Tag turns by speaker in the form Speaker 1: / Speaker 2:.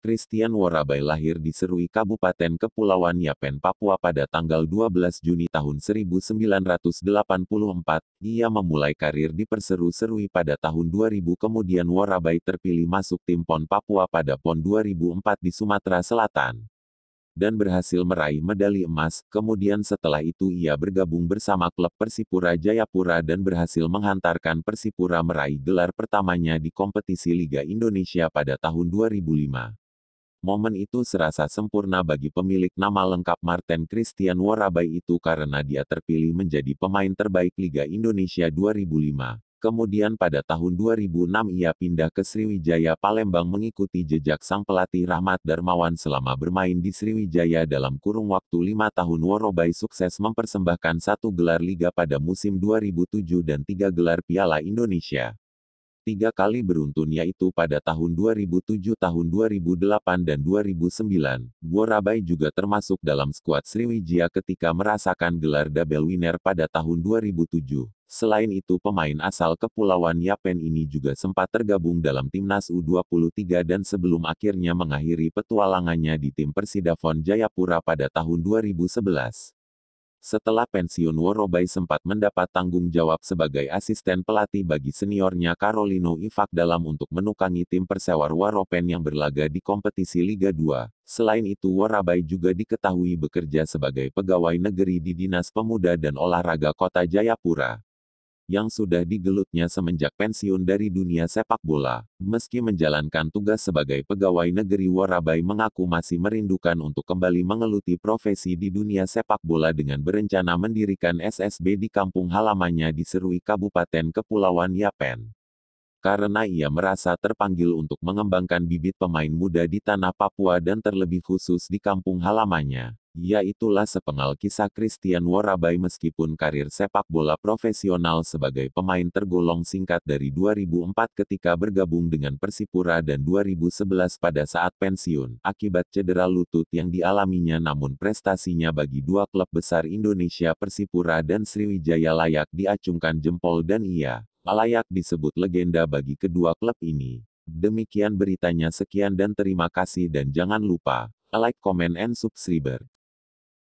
Speaker 1: Christian Warabai lahir di Serui Kabupaten Kepulauan Yapen, Papua pada tanggal 12 Juni tahun 1984. Ia memulai karir di Perseru Serui pada tahun 2000 kemudian Warabai terpilih masuk tim PON Papua pada PON 2004 di Sumatera Selatan dan berhasil meraih medali emas. Kemudian setelah itu ia bergabung bersama klub Persipura Jayapura dan berhasil menghantarkan Persipura meraih gelar pertamanya di kompetisi Liga Indonesia pada tahun 2005. Momen itu serasa sempurna bagi pemilik nama lengkap Martin Christian Warabai itu karena dia terpilih menjadi pemain terbaik Liga Indonesia 2005. Kemudian pada tahun 2006 ia pindah ke Sriwijaya Palembang mengikuti jejak sang pelatih Rahmat Darmawan selama bermain di Sriwijaya dalam kurung waktu lima tahun Warobai sukses mempersembahkan satu gelar Liga pada musim 2007 dan tiga gelar Piala Indonesia tiga kali beruntun yaitu pada tahun 2007, tahun 2008 dan 2009. Borabai juga termasuk dalam skuad Sriwijaya ketika merasakan gelar double winner pada tahun 2007. Selain itu pemain asal Kepulauan Yapen ini juga sempat tergabung dalam timnas U23 dan sebelum akhirnya mengakhiri petualangannya di tim Persidafon Jayapura pada tahun 2011. Setelah pensiun Worobai sempat mendapat tanggung jawab sebagai asisten pelatih bagi seniornya Carolino Ivak dalam untuk menukangi tim Persewar Waropen yang berlaga di kompetisi Liga 2. Selain itu Worobai juga diketahui bekerja sebagai pegawai negeri di Dinas Pemuda dan Olahraga Kota Jayapura yang sudah digelutnya semenjak pensiun dari dunia sepak bola. Meski menjalankan tugas sebagai pegawai negeri Warabai mengaku masih merindukan untuk kembali mengeluti profesi di dunia sepak bola dengan berencana mendirikan SSB di kampung halamannya di Serui Kabupaten Kepulauan Yapen karena ia merasa terpanggil untuk mengembangkan bibit pemain muda di tanah Papua dan terlebih khusus di kampung halamannya. itulah sepengal kisah Christian Warabai meskipun karir sepak bola profesional sebagai pemain tergolong singkat dari 2004 ketika bergabung dengan Persipura dan 2011 pada saat pensiun akibat cedera lutut yang dialaminya namun prestasinya bagi dua klub besar Indonesia Persipura dan Sriwijaya layak diacungkan jempol dan ia layak disebut legenda bagi kedua klub ini. Demikian beritanya sekian dan terima kasih dan jangan lupa, like, comment and subscribe.